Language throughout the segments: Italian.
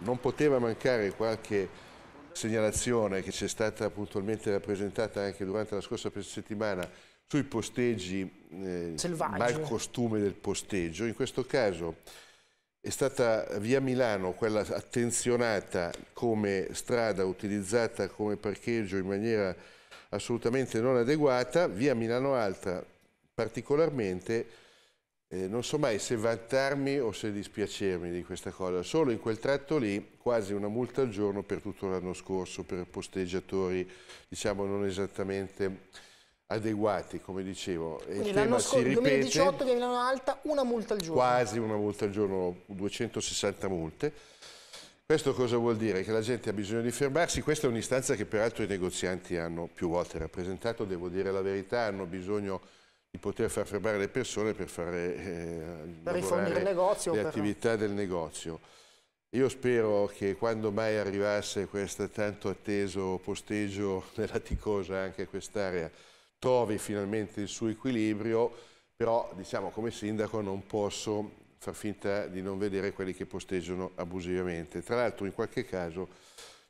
non poteva mancare qualche segnalazione che ci è stata puntualmente rappresentata anche durante la scorsa settimana sui posteggi, eh, mal costume del posteggio. In questo caso è stata via Milano quella attenzionata come strada utilizzata come parcheggio in maniera assolutamente non adeguata, via Milano Alta particolarmente eh, non so mai se vantarmi o se dispiacermi di questa cosa, solo in quel tratto lì quasi una multa al giorno per tutto l'anno scorso per posteggiatori diciamo non esattamente adeguati come dicevo. Quindi l'anno scorso, ripete, 2018 via Milano Alta, una multa al giorno. Quasi una multa al giorno, 260 multe. Questo cosa vuol dire? Che la gente ha bisogno di fermarsi, questa è un'istanza che peraltro i negozianti hanno più volte rappresentato, devo dire la verità, hanno bisogno di poter far fermare le persone per fare eh, per il negozio, le attività del negozio. Io spero che quando mai arrivasse questo tanto atteso posteggio nella Ticosa, anche quest'area, trovi finalmente il suo equilibrio, però diciamo come sindaco non posso far finta di non vedere quelli che posteggiano abusivamente. Tra l'altro in qualche caso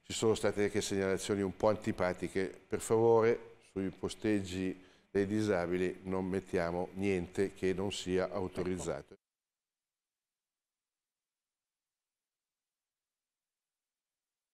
ci sono state anche segnalazioni un po' antipatiche, per favore sui posteggi dei disabili non mettiamo niente che non sia ecco. autorizzato.